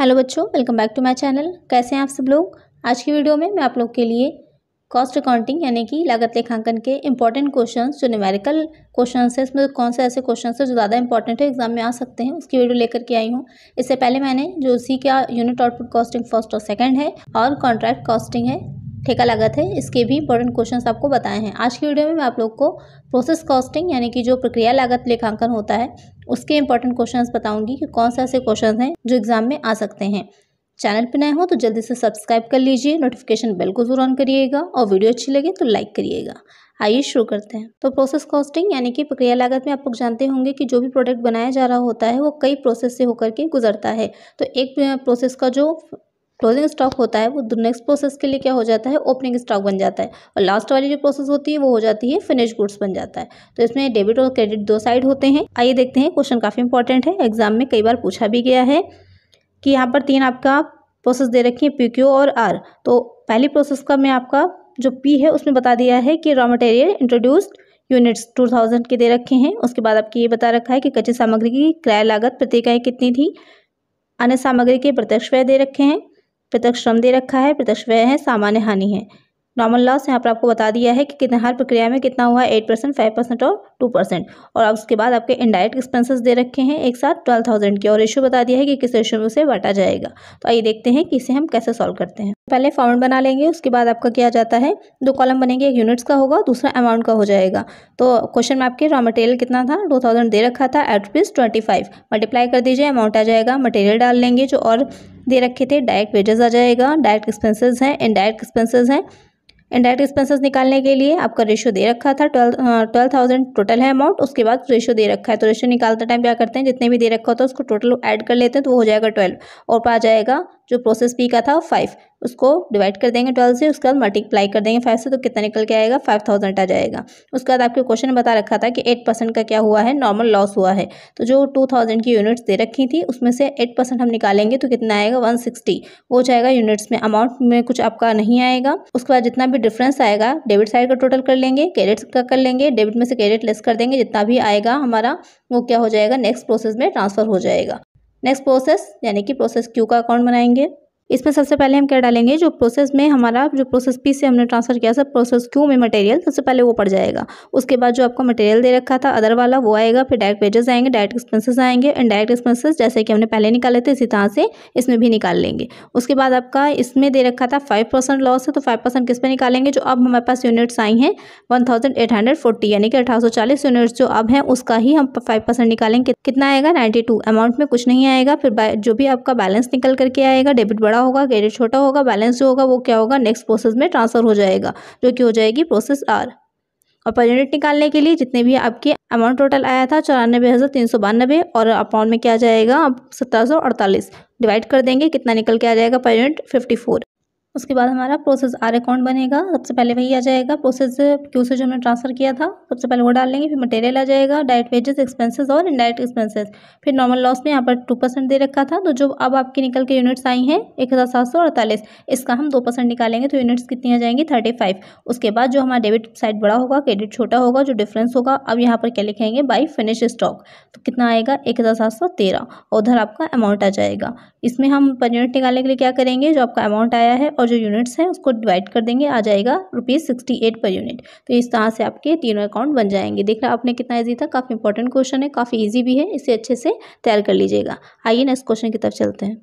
hello बच्चों welcome back to my channel कैसे हैं आप सब लोग आज की वीडियो में मैं आप लोग के लिए कॉस्ट अकाउंटिंग यानी कि लागत लेखांकन के इंपॉर्टेंट क्वेश्चन जो न्यूमेरिकल क्वेश्चन है इसमें कौन से ऐसे क्वेश्चन है जो ज़्यादा इंपॉर्टेंट है एग्जाम में आ सकते हैं उसकी वीडियो लेकर के आई हूँ इससे पहले मैंने जो सी का यूनिट आउटपुट कॉस्टिंग फर्स्ट और सेकेंड है और कॉन्ट्रैक्ट कॉस्टिंग है ठेका लागत है इसके भी इंपॉर्टेंट क्वेश्चंस आपको बताए हैं आज की वीडियो में मैं आप लोग को प्रोसेस कॉस्टिंग यानी कि जो प्रक्रिया लागत लेखांकन होता है उसके इंपॉर्टेंट क्वेश्चंस बताऊंगी कि कौन से ऐसे क्वेश्चन हैं जो एग्जाम में आ सकते हैं चैनल पर नए हो तो जल्दी से सब्सक्राइब कर लीजिए नोटिफिकेशन बेल को जरूर ऑन करिएगा और वीडियो अच्छी लगे तो लाइक करिएगा आइए शुरू करते हैं तो प्रोसेस कॉस्टिंग यानी कि प्रक्रिया लागत में आप लोग जानते होंगे कि जो भी प्रोडक्ट बनाया जा रहा होता है वो कई प्रोसेस से होकर के गुजरता है तो एक प्रोसेस का जो क्लोजिंग स्टॉक होता है वो नेक्स्ट प्रोसेस के लिए क्या हो जाता है ओपनिंग स्टॉक बन जाता है और लास्ट वाली जो प्रोसेस होती है वो हो जाती है फिनिश गुड्स बन जाता है तो इसमें डेबिट और क्रेडिट दो साइड होते हैं आइए देखते हैं क्वेश्चन काफ़ी इंपॉर्टेंट है एग्जाम में कई बार पूछा भी गया है कि यहाँ पर तीन आपका प्रोसेस दे रखी है पी क्यू और आर तो पहली प्रोसेस का मैं आपका जो पी है उसमें बता दिया है कि raw material introduced units two thousand के दे रखे हैं उसके बाद आपकी ये बता रखा है कि कच्ची सामग्री की किराया लागत प्रति इकाई कितनी थी अन्य सामग्री के प्रत्यक्ष व्यय दे रखे हैं प्रत्यक्ष श्रम दे रखा है प्रत्यक्ष व्यय है सामान्य हानि है नॉर्मल लॉस यहाँ पर आपको बता दिया है कि कितना हर प्रक्रिया में कितना हुआ है एट परसेंट फाइव परसेंट और टू परसेंट और अब उसके बाद आपके इनडायरेक्ट एक्सपेंसेस दे रखे हैं एक साथ ट्वेल्व थाउजेंड के और रेशो बता दिया है कि किस रेशो में उसे बांटा जाएगा तो आइए देखते हैं कि इसे हम कैसे सॉल्व करते हैं पहले फॉर्मेट बना लेंगे उसके बाद आपका किया जाता है दो कॉलम बनेंगे एक यूनिट्स का होगा दूसरा अमाउंट का हो जाएगा तो क्वेश्चन में आपके रॉ मटेरियल कितना था टू थाउजेंड दे रखा था eight rupees twenty five multiply कर दीजिए अमाउंट आ जाएगा मटेरियल डाल लेंगे जो और दे रखे थे डायरेक्ट वेजेस आ जाएगा डायरेक्ट एक्सपेंसेस हैं इनडायरेक्ट एक्सपेंसेस हैं इंडायरेक्ट एक्सपेंसेस निकालने के लिए आपका रेशो दे रखा था ट्वेल्व ट्वेल्व थाउजेंड टोटल है अमाउंट उसके बाद रेशो दे रखा है तो रेशो निकालते टाइम क्या करते हैं जितने भी दे रखा होता है उसको टोटल ऐड कर लेते हैं तो वो हो जाएगा ट्वेल्व और पा जाएगा जो प्रोसेस पी का था फाइव उसको डिवाइड कर देंगे ट्वेल्व से उसके बाद मल्टीप्लाई कर देंगे फाइव से तो कितना निकल के आएगा फाइव थाउजेंड आ जाएगा उसके बाद आपके क्वेश्चन बता रखा था कि एट परसेंट का क्या हुआ है नॉर्मल लॉस हुआ है तो जो टू थाउजेंड की यूनिट्स दे रखी थी उसमें से एट परसेंट हम निकालेंगे तो कितना आएगा वन सिक्सटी वो जाएगा यूनिट्स में अमाउंट में कुछ आपका नहीं आएगा उसके बाद जितना भी डिफरेंस आएगा डेबिट साइड का टोटल कर लेंगे क्रेडिट का कर लेंगे डेबिट में से क्रेडिट लेस कर देंगे जितना भी आएगा हमारा वो क्या हो जाएगा नेक्स्ट प्रोसेस में ट्रांसफर हो जाएगा नेक्स्ट प्रोसेस यानी कि प्रोसेस क्यू का अकाउंट बनाएंगे इसमें सबसे पहले हम क्या डालेंगे जो प्रोसेस में हमारा जो प्रोसेस पी से हमने ट्रांसफ़र किया था प्रोसेस क्यू में मटेरियल सबसे पहले वो पड़ जाएगा उसके बाद जो आपको मटेरियल दे रखा था अदर वाला वो आएगा फिर डायरेक्ट वेजेस आएंगे डायरेक्ट एक्सपेंसेस आएंगे एंड डायरेक्ट एक्सपेंसेस जैसे कि हमने पहले निकाले थे इसी तरह से इसमें भी निकाल लेंगे उसके बाद आपका इसमें दे रखा था फाइव परसेंट लॉस है तो फाइव परसेंट किस पर निकालेंगे जो अब हमारे पास यूनिट्स आई हैं one thousand eight hundred forty यानी कि अठारह सौ चालीस यूनिट्स जो अब हैं उसका ही हम फाइव परसेंट निकालेंगे कितना आएगा नाइन्टी टू अमाउंट में कुछ नहीं आएगा फिर जो भी आपका बैलेंस निकल करके आएगा डेबिट बड़ा बड़ा होगा क्रेडिट छोटा होगा बैलेंस जो होगा वो क्या होगा नेक्स्ट प्रोसेस में ट्रांसफ़र हो जाएगा जो कि हो जाएगी प्रोसेस आर और पर यूनिट निकालने के लिए जितने भी आपके अमाउंट टोटल आया था चौरानबे हज़ार तीन सौ बानबे और अपाउंट में क्या जाएगा सत्रह सौ अड़तालीस डिवाइड कर देंगे कितना निकल के आ जाएगा पर यूनिट फिफ्टी फोर उसके बाद हमारा प्रोसेस आर अकाउंट बनेगा सबसे पहले वही आ जाएगा प्रोसेस क्यू से जो हमने ट्रांसफर किया था सबसे पहले वो डाल लेंगे फिर मटेरियल आ जाएगा डायरेक्ट वेजेस एक्सपेंसेस और इनडायरेक्ट एक्सपेंसेस फिर नॉर्मल लॉस में यहाँ पर टू परसेंट दे रखा था तो जो अब आपकी निकल के यूनिट्स आई हैं एक हज़ार सात सौ अड़तालीस इसका हम दो परसेंट निकालेंगे तो यूनिट्स कितनी आ जाएंगी थर्टी फाइव उसके बाद जो हमारा डेबिट साइड बड़ा होगा क्रेडिट छोटा होगा जो डिफरेंस होगा अब यहाँ पर क्या लिखेंगे बाई फिनिश स्टॉक तो कितना आएगा एक हज़ार सात सौ तेरह उधर आपका अमाउंट आ जाएगा इसमें हम पर यूनिट निकालने के लिए क्या करेंगे जो आपका अमाउंट आया है और जो यूनिट्स हैं उसको डिवाइड कर देंगे आ जाएगा rupees sixty eight per unit तो इस तरह से आपके तीनों अकाउंट बन जाएंगे देख रहे आपने कितना ईजी था काफ़ी इंपॉर्टेंट क्वेश्चन है काफ़ी ईजी भी है इसे अच्छे से तैयार कर लीजिएगा आइए नेक्स्ट क्वेश्चन की तरफ चलते हैं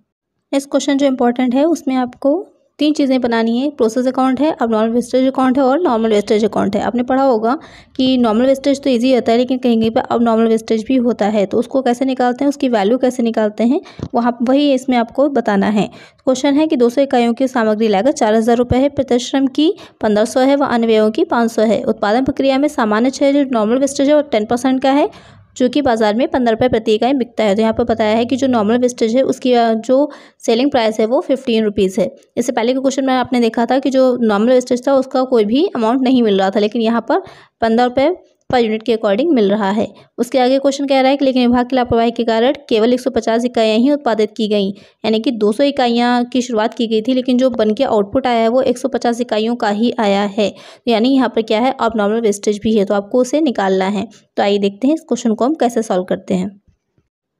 नेक्स्ट क्वेश्चन जो इंपॉर्टेंट है उसमें आपको तीन चीज़ें बनानी है प्रोसेस अकाउंट है अब नॉर्मल वेस्टेज अकाउंट है और नॉर्मल वेस्टेज अकाउंट है आपने पढ़ा होगा कि नॉर्मल वेस्टेज तो ईजी होता है लेकिन कहीं कहीं पर अब नॉर्मल वेस्टेज भी होता है तो उसको कैसे निकालते हैं उसकी वैल्यू कैसे निकालते हैं वहाँ वही इसमें आपको बताना है क्वेश्चन है कि दो सौ इकाइयों की सामग्री लागत चार हज़ार रुपये है प्रतिश्रम की पंद्रह सौ है व अन्य व्ययों की पाँच सौ है उत्पादन प्रक्रिया में सामान्य छः जो नॉर्मल वेस्टेज है वो टेन परसेंट का है जो कि बाज़ार में पंद्रह रुपये प्रति इकाई बिकता है तो यहाँ पर बताया है कि जो नॉर्मल वेस्टेज है उसकी जो सेलिंग प्राइस है वो फिफ्टीन रुपीज़ है इससे पहले के क्वेश्चन में आपने देखा था कि जो नॉर्मल वेस्टेज था उसका कोई भी अमाउंट नहीं मिल रहा था लेकिन यहाँ पर पंद्रह रुपये पर यूनिट के अकॉर्डिंग मिल रहा है उसके आगे क्वेश्चन कह रहा है कि लेकिन विभाग की लापरवाही के कारण केवल 150 इकाइयाँ ही उत्पादित की गई यानी कि 200 इकाइयाँ की शुरुआत की गई थी लेकिन जो बन के आउटपुट आया है वो 150 इकाइयों का ही आया है तो यानी यहाँ पर क्या है अब नॉर्मल वेस्टेज भी है तो आपको उसे निकालना है तो आइए देखते हैं इस क्वेश्चन को हम कैसे सॉल्व करते हैं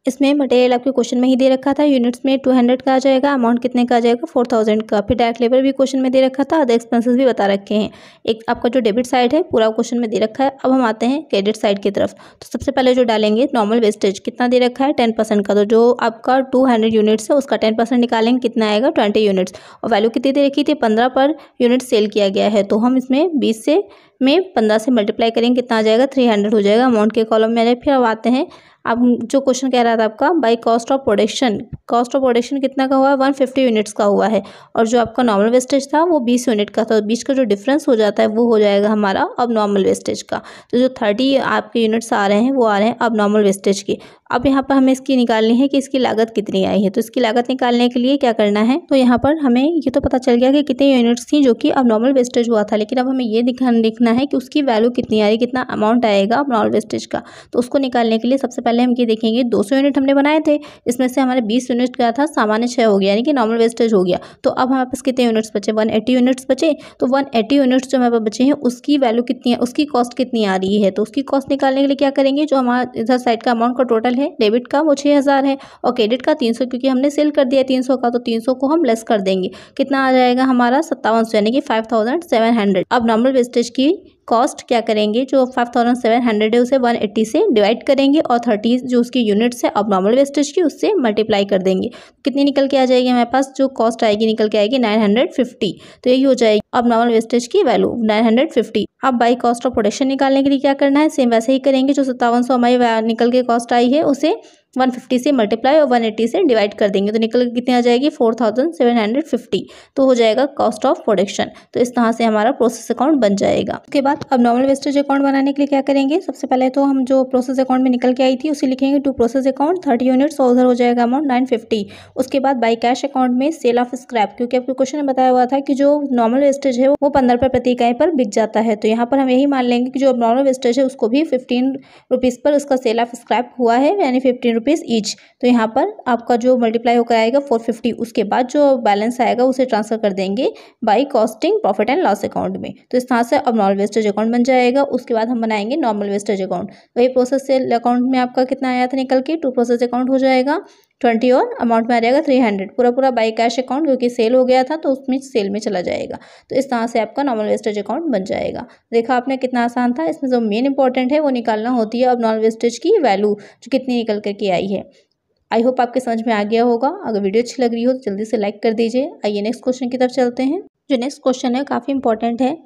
इसमें मटेरियल आपके क्वेश्चन में ही दे रखा था यूनिट्स में टू हंड्रेड का आ जाएगा अमाउंट कितने का आ जाएगा फोर थाउजेंड का फिर डायरेक्ट लेबर भी क्वेश्चन में दे रखा था अदर एक्सपेंसेस भी बता रखे हैं एक आपका जो डेबिट साइड है पूरा क्वेश्चन में दे रखा है अब हम आते हैं क्रेडिट साइड की तरफ तो सबसे पहले जो डालेंगे नॉर्मल वेस्टेज कितना दे रखा है टेन परसेंट का तो जो आपका टू हंड्रेड यूनिट्स है उसका टेन परसेंट निकालेंगे कितना आएगा ट्वेंटी यूनिट्स और वैल्यू कितनी दे रखी थी पंद्रह पर यूनिट सेल किया गया है तो हम इसमें बीस से में पंद्रह से मल्टीप्लाई करेंगे कितना आ जाएगा थ्री हंड्रेड हो जाएगा अमाउंट के कॉलम में आ जाए फिर अब आते हैं अब जो क्वेश्चन कह रहा था आपका by cost of production cost of production कितना का हुआ है वन फिफ्टी यूनिट्स का हुआ है और जो आपका नॉर्मल वेस्टेज था वो बीस यूनिट का था बीच का जो डिफरेंस हो जाता है वो हो जाएगा हमारा अब नॉर्मल वेस्टेज का तो जो थर्टी आपके यूनिट्स आ रहे हैं वो आ रहे हैं अब नॉर्मल वेस्टेज की अब यहाँ पर हमें इसकी निकालनी है कि इसकी लागत कितनी आई है तो इसकी लागत निकालने के लिए क्या करना है तो यहाँ पर हमें ये तो पता चल गया कि कितने यूनिट्स थी जो कि अब नॉर्मल वेस्टेज हुआ था लेकिन अब हमें ये दिखा लिखना है कि उसकी वैल्यू कितनी आ रही कितना अमाउंट आएगा अब नॉर्मल वेस्टेज का तो उसको निकालने के लिए सबसे पहले पहले हम ये देखेंगे 200 यूनिट हमने बनाए थे इसमें से हमारे 20 यूनिट का था सामान्य छः हो गया यानी कि नॉर्मल वेस्टेज हो गया तो अब हमारे पास कितने यूनिट्स बचे 180 यूनिट्स बचे तो 180 यूनिट्स जो हमारे पास बचे हैं उसकी वैल्यू कितनी है उसकी कॉस्ट कितनी आ रही है तो उसकी कॉस्ट निकालने के लिए क्या करेंगे जो हमारे इधर साइड का अमाउंट का टोटल है डेबिट का वो छः है और क्रेडिट का तीन क्योंकि हमने सेल कर दिया तीन का तो तीन को हम लेस कर देंगे कितना आ जाएगा हमारा सत्तावन यानी कि फाइव अब नॉर्मल वेस्टेज की कॉस्ट क्या करेंगे जो फाइव थाउजेंड सेवन हंड्रेड है उसे वन एट्टी से डिवाइड करेंगे और थर्टी जो उसकी यूनिट्स है अब नॉर्मल वेस्टेज की उससे मल्टीप्लाई कर देंगे तो कितनी निकल के आ जाएगी हमारे पास जो कॉस्ट आएगी निकल के आएगी नाइन हंड्रेड फिफ्टी तो यही हो जाएगी अब नॉर्मल वेस्टेज की वैल्यू नाइन हंड्रेड फिफ्टी अब बाई कॉस्ट ऑफ प्रोडक्शन निकालने के लिए क्या करना है सेम वैसे ही करेंगे जो सत्तावन सौ हमारी निकल के कॉस्ट आई है उसे 150 से मल्टीप्लाई और 180 से डिवाइड कर देंगे तो निकल कितनी आ जाएगी 4750 तो हो जाएगा कॉस्ट ऑफ प्रोडक्शन तो इस तरह से हमारा प्रोसेस अकाउंट बन जाएगा उसके बाद अब नॉर्मल वेस्टेज अकाउंट बनाने के लिए क्या करेंगे सबसे पहले तो हम जो प्रोसेस अकाउंट में निकल के आई थी उसे लिखेंगे to process account thirty units और उधर हो जाएगा अमाउंट नाइन उसके बाद बाई कैश अकाउंट में सेल ऑफ स्क्रैप क्योंकि आपके क्वेश्चन में बताया हुआ था कि जो नॉर्मल वेस्टेज है वो पंद्रह रुपये प्रति इकाई पर बिक जाता है तो यहाँ पर हम यही मान लेंगे कि जो नॉर्मल वेस्टेज है उसको भी फिफ्टीन रुपीज़ पर उसका सेल ऑफ स्क्रैप हुआ है यानी फिफ्टीन रुपीज़ ईच तो यहाँ पर आपका जो मल्टीप्लाई होकर आएगा फोर फिफ्टी उसके बाद जो बैलेंस आएगा उसे ट्रांसफर कर देंगे by costing profit and loss account में तो इस तरह से अब नॉर्मल वेस्टेज अकाउंट बन जाएगा उसके बाद हम बनाएंगे नॉर्मल वेस्टेज अकाउंट वही प्रोसेस अकाउंट में आपका कितना आया था निकल के टू प्रोसेस अकाउंट हो जाएगा ट्वेंटी और अमाउंट में आ जाएगा थ्री हंड्रेड पूरा पूरा बाई कैश अकाउंट क्योंकि सेल हो गया था तो उसमें सेल में चला जाएगा तो इस तरह से आपका नॉर्मल वेस्टेज अकाउंट बन जाएगा देखा आपने कितना आसान था इसमें जो मेन इंपॉर्टेंट है वो निकालना होती है अब नॉर्मल वेस्टेज की वैल्यू जो कितनी निकल करके आई है आई होप आपके समझ में आ गया होगा अगर वीडियो अच्छी लग रही हो तो जल्दी से लाइक कर दीजिए आइए नेक्स्ट क्वेश्चन की तरफ चलते हैं जो नेक्स्ट क्वेश्चन है काफ़ी इंपॉर्टेंट है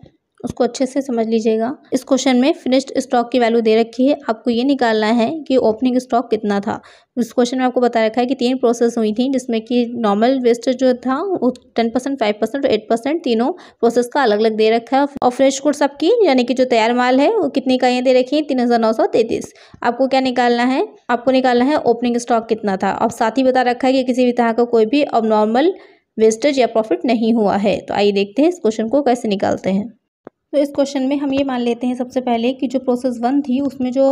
उसको अच्छे से समझ लीजिएगा इस क्वेश्चन में फिनिश्ड स्टॉक की वैल्यू दे रखी है आपको ये निकालना है कि ओपनिंग स्टॉक कितना था इस क्वेश्चन में आपको बता रखा है कि तीन प्रोसेस हुई थी जिसमें कि नॉर्मल वेस्टेज जो था वो टेन परसेंट फाइव परसेंट और एट परसेंट तीनों प्रोसेस का अलग अलग दे रखा है और फ्रेश गुड्स आपकी यानी कि जो तैयार माल है वो कितनी इकाइयाँ दे रखी हैं तीन हज़ार नौ सौ तैंतीस आपको क्या निकालना है आपको निकालना है ओपनिंग स्टॉक कितना था और साथ ही बता रखा है कि किसी भी तरह का कोई भी अब नॉर्मल वेस्टेज या प्रॉफिट नहीं हुआ है तो आइए देखते हैं इस क्वेश्चन को कैसे निकालते हैं तो इस क्वेश्चन में हम ये मान लेते हैं सबसे पहले कि जो प्रोसेस वन थी उसमें जो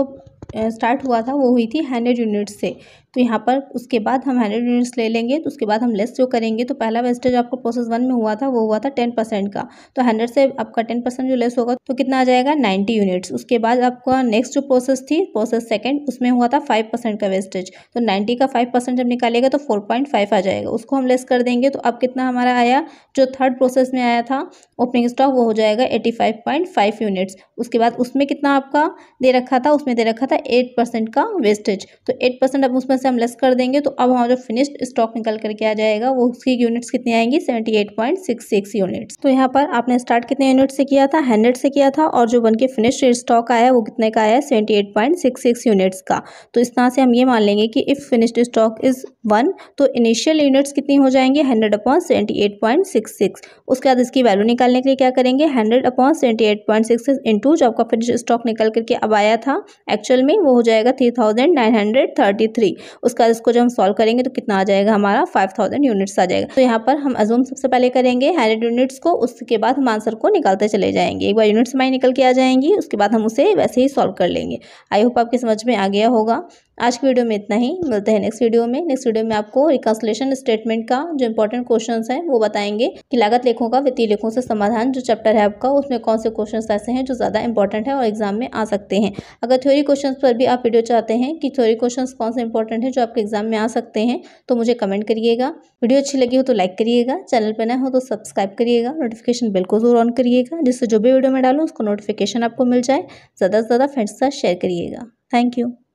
स्टार्ट हुआ था वो हुई थी हंड्रेड यूनिट्स से तो यहाँ पर उसके बाद हम हंड्रेड यूनिट्स ले लेंगे तो उसके बाद हम लेस जो करेंगे तो पहला वेस्टेज आपको प्रोसेस वन में हुआ था वो हुआ था टेन परसेंट का तो हंड्रेड से आपका टेन परसेंट जो लेस होगा तो कितना आ जाएगा नाइन्टी यूनिट्स उसके बाद आपका नेक्स्ट जो प्रोसेस थी प्रोसेस सेकेंड उसमें हुआ था फाइव परसेंट का वेस्टेज तो नाइन्टी का फाइव परसेंट जब निकालेगा तो फोर पॉइंट फाइव आ जाएगा उसको हम लेस कर देंगे तो अब कितना हमारा आया जो थर्ड प्रोसेस में आया था ओपनिंग स्टॉक वो हो जाएगा eighty five point five units उसके बाद उसमें कितना आपका दे रखा था उसमें दे रखा रखा था एट परसेंट का वेस्टेज तो एट परसेंट अब उसमें से हम लेस कर देंगे तो अब हमारा जो फिनिश्ड स्टॉक निकल करके आ जाएगा वो उसकी यूनिट्स कितनी आएंगी seventy eight point six six units तो यहाँ पर आपने स्टार्ट कितने यूनिट से किया था हंड्रेड से किया था और जो बन के फिनिश स्टॉक आया वो कितने का आया सेवेंटी यूनिट्स का तो इस तरह से हम ये मान लेंगे कि if finished stock is one तो इनिशियल यूनिट्स कितनी हो जाएंगे हंड्रेड अपॉन सेवेंटी उसके बाद इसकी वैल्यू निकालने के लिए क्या करेंगे hundred upon seventy eight point six into जो आपका फिनिश स्टॉक निकल करके अब आया था एक्चुअल टोटल में वो हो जाएगा three thousand nine hundred thirty three उसका इसको जब हम सॉल्व करेंगे तो कितना आ जाएगा हमारा फाइव थाउजेंड यूनिट्स आ जाएगा तो यहाँ पर हम अजूम सबसे पहले करेंगे हंड्रेड यूनिट्स को उसके बाद हम आंसर को निकालते चले जाएंगे एक बार यूनिट्स हमारी निकल के आ जाएंगी उसके बाद हम उसे वैसे ही सॉल्व कर लेंगे आई होप आपके समझ में आ गया होगा आज की वीडियो में इतना ही मिलते हैं नेक्स्ट वीडियो में नेक्स्ट वीडियो में आपको रिकॉन्सलेशन स्टेटमेंट का जो इंपॉर्टेंट क्वेश्चन है वो बताएंगे कि लागत लेखों का वित्तीय लेखों से समाधान जो चैप्टर है आपका उसमें कौन से क्वेश्चन ऐसे हैं जो ज़्यादा इंपॉर्टेंट है और एग्जाम में आ सकते हैं अगर थ्योरी क्वेश्चन पर भी आप वीडियो चाहते हैं कि थ्योरी क्वेश्चन कौन से इंपॉर्टेंट है जो आपके एग्जाम में आ सकते हैं तो मुझे कमेंट करिएगा वीडियो अच्छी लगी हो तो लाइक करिएगा चैनल पर ना हो तो सब्सक्राइब करिएगा नोटिफिकेशन बिल को जरूर ऑन करिएगा जिससे जो भी वीडियो में डालूँ उसको नोटिफिकेशन आपको मिल जाए ज़्यादा से ज़्यादा फ्रेंड्स के साथ शेयर करिएगा थैंक यू